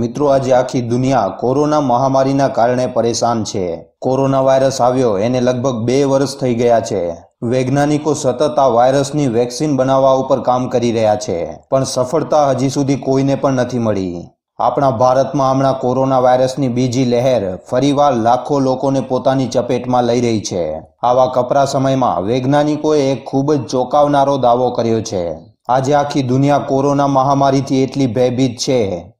મિત્રો આજે આખી દુનિયા કોરોના મહામારીના કારણે પરેશાન છે કોરોના વાયરસ આવ્યો એને લગભગ બે વર્ષ થઈ ગયા છે વૈજ્ઞાનિકો સતત આ વાયરસની વેક્સિન બનાવવા ઉપર કામ કરી રહ્યા છે પણ સફળતા હજી સુધી કોઈને પણ નથી મળી આપણા ભારતમાં હમણાં કોરોના વાયરસની બીજી લહેર ફરીવાર લાખો લોકોને પોતાની ચપેટમાં લઈ રહી છે આવા કપરા સમયમાં વૈજ્ઞાનિકોએ એક ખૂબ જ ચોંકાવનારો દાવો કર્યો છે આજે આખી દુનિયા કોરોના મહામારીથી એટલી ભયભીત છે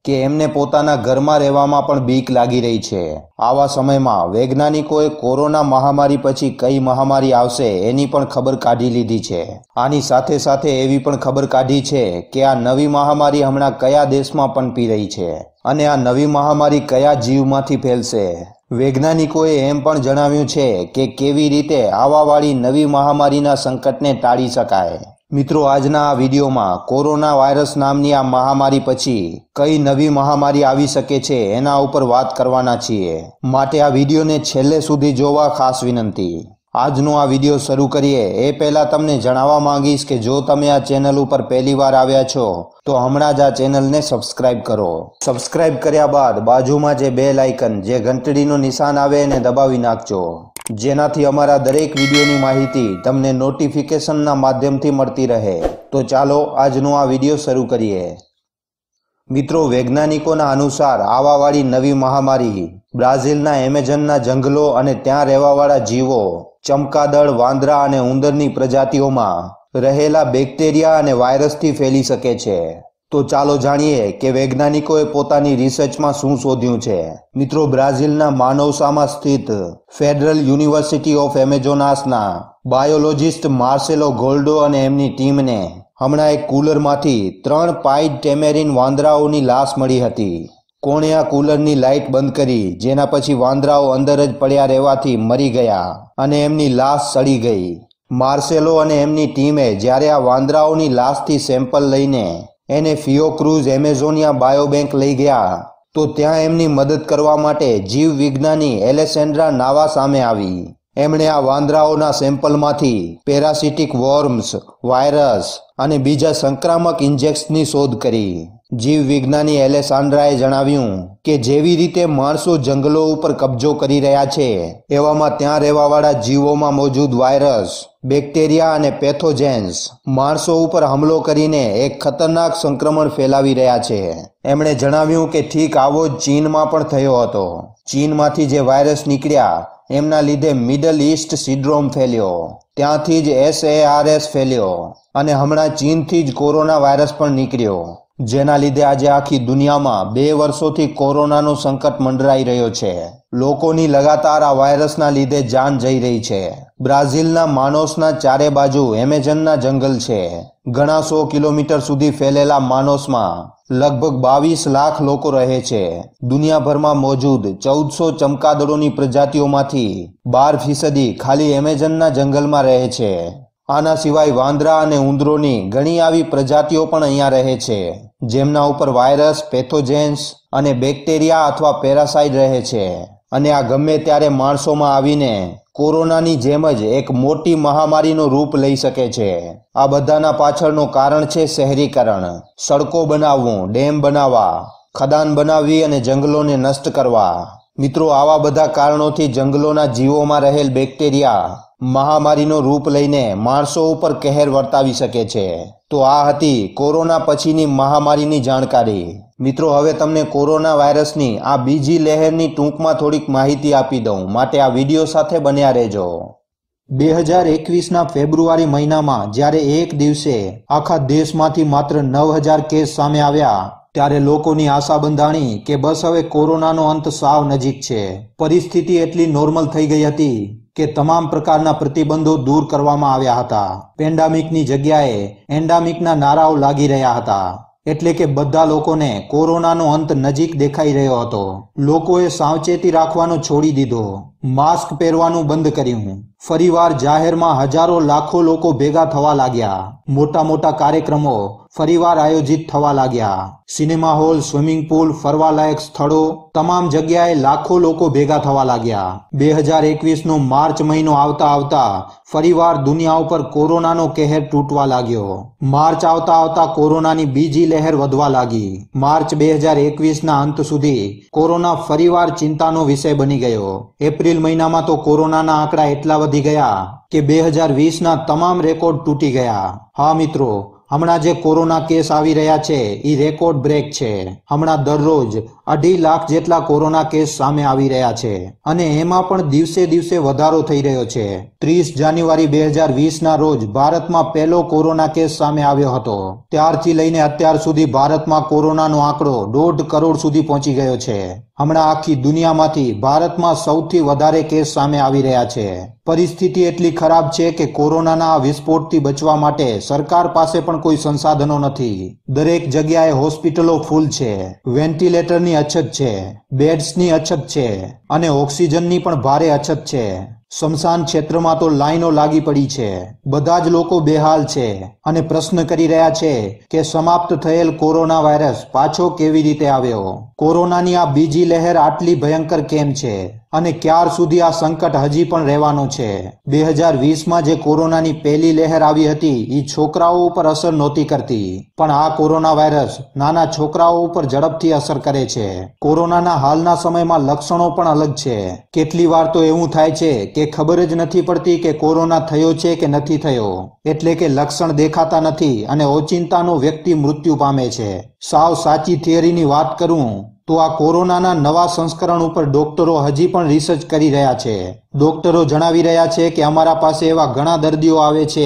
કે એમને પોતાના ઘરમાં રહેવામાં પણ બીક લાગી રહી છે આવા સમયમાં વૈજ્ઞાનિકોએ કોરોના મહામારી પછી કઈ મહામારી આવશે એની પણ ખબર કાઢી લીધી છે આની સાથે સાથે એવી પણ ખબર કાઢી છે કે આ નવી મહામારી હમણાં કયા દેશમાં પણ પી રહી છે અને આ નવી મહામારી કયા જીવમાંથી ફેલશે વૈજ્ઞાનિકોએ એમ પણ જણાવ્યું છે કે કેવી રીતે આવાવાળી નવી મહામારીના સંકટને ટાળી શકાય મિત્રો આજના આ વિડીયોમાં કોરોના વાયરસ નામની આ મહામારી પછી કઈ નવી મહામારી આવી શકે છે એના ઉપર વાત કરવાના છીએ માટે આ વિડીયોને છેલ્લે સુધી જોવા ખાસ વિનંતી આજનો આ વિડીયો શરૂ કરીએ એ પહેલાં તમને જણાવવા માંગીશ કે જો તમે આ ચેનલ ઉપર પહેલીવાર આવ્યા છો તો હમણાં જ આ ચેનલને સબસ્ક્રાઇબ કરો સબસ્ક્રાઇબ કર્યા બાદ બાજુમાં જે બે લાઇકન જે ઘંટડીનું નિશાન આવે એને દબાવી નાખજો જેનાથી અમારા દરેક વિડીયોની માહિતી તમને નોટિફિકેશનના માધ્યમથી મળતી રહે તો ચાલો આજનો આ વિડીયો શરૂ કરીએ મિત્રો વૈજ્ઞાનિકોના અનુસાર આવાવાળી નવી મહામારી બ્રાઝિલના એમેઝોનના જંગલો અને ત્યાં રહેવાવાળા જીવો ચમકાદળ વાંદરા અને ઉંદરની પ્રજાતિઓમાં રહેલા બેક્ટેરિયા અને વાયરસથી ફેલી શકે છે તો ચાલો જાણીએ કે વૈજ્ઞાનિકોએ પોતાની રિસર્ચમાં શું શોધ્યું છે મિત્રો બ્રાઝિલના માનવસામાં સ્થિત ફેડરલ યુનિવર્સિટી ઓફ એમેઝોનાસના બાયોલોજિસ્ટ માર્સેલો ગોલ્ડો અને એમની ટીમને હમણાં એક કુલરમાંથી ત્રણ પાઇડ ટેમેરિન વાંદરાઓની લાશ મળી હતી કોણે કુલરની લાઇટ બંધ કરી જેના પછી વાંદરાઓ અંદર જ પડ્યા રહેવાથી મરી ગયા અને એમની લાશ સડી ગઈ માર્સેલો અને એમની ટીમે જ્યારે આ વાંદરાઓની લાશથી સેમ્પલ લઈને એને ફિયો એમેઝોનિયા બાયોબેન્ક લઈ ગયા તો ત્યાં એમની મદદ કરવા માટે જીવ વિજ્ઞાની એલેસેન્ડ્રા નાવા સામે આવી એમણે આ વાંદરાઓના સેમ્પલમાંથી પેરાસિટિક વોર્મ્સ વાયરસ અને બીજા સંક્રામક ઇન્જેક્ટ્સની શોધ કરી જીવ વિજ્ઞાની એલેસાન્ડ્રાએ જણાવ્યું કે જેવી રીતે માણસો જંગલો ઉપર કબજો કરી રહ્યા છે એવામાં ત્યાં રહેવાવાળા જીવોમાં મોજૂદ વાયરસ બેક્ટેરિયા અને પેથોજેન્સ માણસો ઉપર હુમલો કરીને એક ખતરનાક સંક્રમણ ફેલાવી રહ્યા છે એમણે જણાવ્યું કે ઠીક આવો જ ચીનમાં પણ થયો હતો ચીનમાંથી જે વાયરસ નીકળ્યા એમના લીધે મિડલ ઇસ્ટ સિડ્રોમ ફેલ્યો ત્યાંથી જ એસએઆરએસ ફેલ્યો અને હમણાં ચીનથી જ કોરોના વાયરસ પણ નીકળ્યો જેના લીધે આજે આખી દુનિયામાં બે વર્ષોથી કોરોનાનો સંકટ મંડરાઈ રહ્યો છે લોકોની લગાતાર આ વાયરસના લીધે જાન જઈ રહી છે બ્રાઝિલના માનોસના ચારે બાજુ એમેઝનના જંગલ છે ઘણા સો કિલોમીટર સુધી ફેલેલા માનોસમાં લગભગ બાવીસ લાખ લોકો રહે છે દુનિયાભરમાં મોજૂદ ચૌદસો ચમકાદળોની પ્રજાતિઓમાંથી બાર ફીસદી ખાલી એમેઝનના જંગલમાં રહે છે આના સિવાય વાંદરા અને ઉંદરોની ઘણી આવી પ્રજાતિઓ પણ અહીંયા રહે છે જેમના ઉપર વાયરસ પેથોજેન્સ અને બેક્ટેરિયા અથવા પેરાસાઇડ રહે છે અને આ ગમે ત્યારે માણસોમાં આવીને કોરોનાની જેમ જ એક મોટી મહામારીનો રૂપ લઈ શકે છે આ બધાના પાછળનું કારણ છે શહેરીકરણ સડકો બનાવવું ડેમ બનાવવા ખદાન બનાવવી અને જંગલોને નષ્ટ કરવા મિત્રો આવા બધા કારણોથી જંગલોના જીવોમાં રહેલ બેક્ટેરિયા મહામારીનો રૂપ લઈને માણસો ઉપર કહેર વર્તાવી શકે છે તો આ હતી કોરોના પછીની મહામારીની જાણકારી મિત્રો હવે તમને કોરોના વાયરસની આ બીજી લહેરની ટૂંકમાં થોડીક માહિતી આપી દઉં માટે આ વિડીયો સાથે બન્યા રહેજો બે હજાર એકવીસના ફેબ્રુઆરી મહિનામાં જ્યારે એક દિવસે આખા દેશમાંથી માત્ર નવ હજાર કેસ સામે આવ્યા ત્યારે લોકોની આશા બંધાણી કે બસ હવે કોરોનાનો અંત સાવ નજીક છે પરિસ્થિતિ એટલી નોર્મલ થઈ ગઈ હતી કે તમામ પ્રકારના પ્રતિબંધો દૂર કરવામાં આવ્યા હતા પેન્ડામિકની જગ્યાએ એન્ડામિકના નારાઓ લાગી રહ્યા હતા એટલે કે બધા લોકોને કોરોનાનો અંત નજીક દેખાઈ રહ્યો હતો લોકોએ સાવચેતી રાખવાનો છોડી દીધો માસ્ક પહેરવાનું બંધ કર્યું ફરીવાર જાહેરમાં હજારો લાખો લોકો ભેગા થવા લાગ્યા મોટા મોટા કાર્યક્રમો ફરીવાર આયોજિત થવા લાગ્યા સિનેમા હોલ સ્વિમિંગ પુલ ફરવાલાયક સ્થળો તમામ જગ્યાએ લાખો લોકો ભેગા થવા લાગ્યા બે હજાર એકવીસનો માર્ચ મહિનો આવતા આવતા ફરીવાર દુનિયા ઉપર કોરોનાનો કહેર તૂટવા લાગ્યો માર્ચ આવતા આવતા કોરોનાની બીજી લહેર વધવા લાગી માર્ચ બે હજાર એકવીસના અંત સુધી કોરોના ફરીવાર ચિંતાનો વિષય બની ગયો એપ્રિલ મહિનામાં તો કોરોનાના આંકડા એટલા વધી ગયા કે બે હજાર વીસના તમામ રેકોર્ડ તૂટી ગયા હા મિત્રો હમણાં જે કોરોના કેસ આવી રહ્યા છે એ રેકોર્ડ બ્રેક છે હમણાં દરરોજ અઢી લાખ જેટલા કોરોના કેસ સામે આવી રહ્યા છે અને એમાં પણ દિવસે દિવસે વધારો થઈ રહ્યો છે ત્રીસ જાન્યુઆરી બે હજાર વીસના રોજ ભારતમાં પહેલો કોરોના કેસ સામે આવ્યો હતો ત્યારથી લઈને અત્યાર સુધી ભારતમાં કોરોનાનો આંકડો દોઢ કરોડ સુધી પહોંચી ગયો છે હમણાં આખી દુનિયામાંથી ભારતમાં સૌથી વધારે કેસ સામે આવી રહ્યા છે પરિસ્થિતિ એટલી ખરાબ છે કે કોરોનાના વિસ્ફોટથી બચવા માટે સરકાર પાસે પણ પણ કોઈ સંસાધનો નથી દરેક જગ્યાએ હોસ્પિટલો ફૂલ છે વેન્ટિલેટરની અછત છે બેડ્સની અછત છે અને ઓક્સિજનની પણ ભારે અછત છે સ્મશાન ક્ષેત્રમાં તો લાઈનો લાગી પડી છે બધા જ લોકો બેહાલ છે અને પ્રશ્ન કરી રહ્યા છે કે સમાપ્ત થયેલ કોરોના વાયરસ પાછો કેવી રીતે આવ્યો કોરોનાની આ બીજી લહેર આટલી ભયંકર કેમ છે અને ક્યાર સુધી આ સંકટ હજી પણ રહેવાનું છે બે હજાર વીસમાં જે કોરોનાની પહેલી લહેર આવી હતી એ છોકરાઓ ઉપર અસર નહોતી કરતી પણ આ કોરોના વાયરસ નાના છોકરાઓ ઉપર ઝડપથી અસર કરે છે કોરોનાના હાલના સમયમાં લક્ષણો પણ અલગ છે કેટલી વાર તો એવું થાય છે કે ખબર જ નથી પડતી કે કોરોના થયો છે કે નથી થયો એટલે કે લક્ષણ દેખાતા નથી અને ઓચિંતાનો વ્યક્તિ મૃત્યુ પામે છે સાવ સાચી થિયરીની વાત કરું તો આ કોરોનાના નવા સંસ્કરણ ઉપર ડોક્ટરો હજી પણ રિસર્ચ કરી રહ્યા છે ડોક્ટરો જણાવી રહ્યા છે કે અમારા પાસે એવા ઘણા દર્દીઓ આવે છે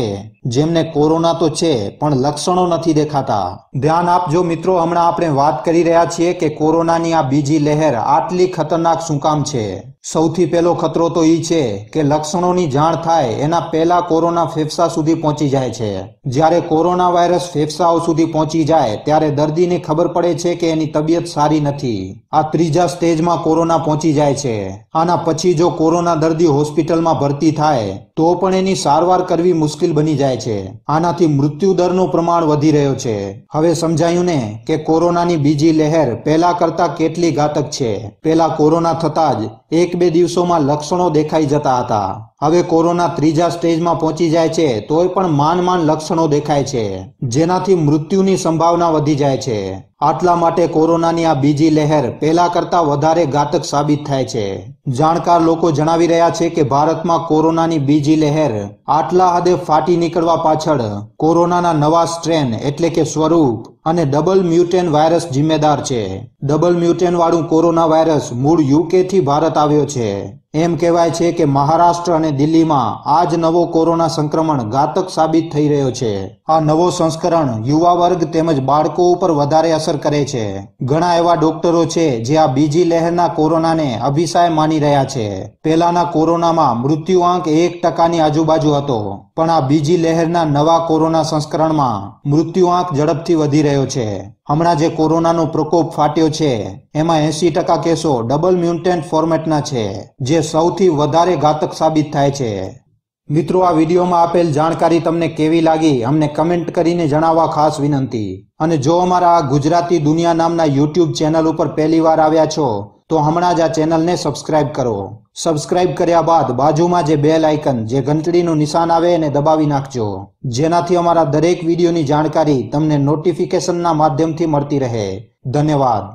જેમને કોરોના તો છે પણ લક્ષણો નથી દેખાતા ધ્યાન આપજો મિત્રો હમણાં આપણે વાત કરી રહ્યા છીએ કે કોરોનાની આ બીજી લહેર આટલી ખતરનાક શું કામ છે સૌથી પહેલો ખતરો તો એ છે કે લક્ષણોની જાણ થાય એના પહેલા કોરોના ફેફસા સુધી પહોંચી જાય છે જ્યારે કોરોના વાયરસ ફેફસાઓ સુધી પહોંચી જાય ત્યારે દર્દીને ખબર પડે છે કે એની તબિયત સારી નથી આ ત્રીજા સ્ટેજમાં કોરોના પહોંચી જાય છે આના પછી જો કોરોના દર્દી હોસ્પિટલમાં ભરતી થાય તો પણ એની સારવાર કરવી મુશ્કેલ બની જાય છે આનાથી મૃત્યુદરનું પ્રમાણ વધી રહ્યો છે હવે સમજાયું ને કે કોરોનાની બીજી લહેર પહેલા કરતા કેટલી ઘાતક છે પહેલા કોરોના થતા જ એક બે દિવસોમાં લક્ષણો દેખાઈ જતા હતા હવે કોરોના ત્રીજા સ્ટેજમાં પહોંચી જાય છે તોય પણ માન માન લક્ષણો દેખાય છે જેનાથી મૃત્યુની સંભાવના વધી જાય છે આટલા માટે કોરોનાની આ બીજી લહેર પહેલા કરતાં વધારે ઘાતક સાબિત થાય છે જાણકાર લોકો જણાવી રહ્યા છે કે ભારતમાં કોરોનાની બીજી લહેર આટલા હદે ફાટી નીકળવા પાછળ કોરોનાના નવા સ્ટ્રેન એટલે કે સ્વરૂપ અને ડબલ મ્યુટેન વાયરસ જિમ્મેદાર છે ડબલ મ્યુટેન વાળું કોરોના વાયરસ મૂળ યુકે થી ભારત આવ્યો છે એમ કહેવાય છે કે મહારાષ્ટ્ર અને દિલ્હીમાં આ જ નવો કોરોના સંક્રમણ ઘાતક સાબિત થઈ રહ્યો છે આ નવો સંસ્કરણ યુવા વર્ગ તેમજ બાળકો ઉપર વધારે અસર કરે છે ઘણા એવા ડોક્ટરો છે જે આ બીજી લહેરના કોરોનાને અભિસાય માની થઈ રહ્યા છે પહેલાના કોરોનામાં મૃત્યુ આંક એક ટકાની આજુબાજુ હતો પણ આ બીજી લહેરના નવા કોરોના સંસ્કરણમાં મૃત્યુ આંક ઝડપથી વધી રહ્યો છે હમણાં જે કોરોનાનો પ્રકોપ ફાટ્યો છે એમાં એસી ટકા કેસો ડબલ મ્યુન્ટેન્ટ ફોર્મેટના છે જે સૌથી વધારે ઘાતક સાબિત થાય છે મિત્રો આ વિડીયોમાં આપેલ જાણકારી તમને કેવી લાગી અમને કમેન્ટ કરીને જણાવવા ખાસ વિનંતી અને જો અમારા આ ગુજરાતી દુનિયા નામના યુટ્યુબ ચેનલ ઉપર પહેલીવાર આવ્યા છો તો હમણાં જ આ ચેનલને સબસ્ક્રાઇબ કરો સબસ્ક્રાઇબ કર્યા બાદ બાજુમાં જે બેલ આઇકન જે ઘંટડીનું નિશાન આવે એને દબાવી નાખજો જેનાથી અમારા દરેક વિડીયોની જાણકારી તમને નોટિફિકેશનના માધ્યમથી મળતી રહે ધન્યવાદ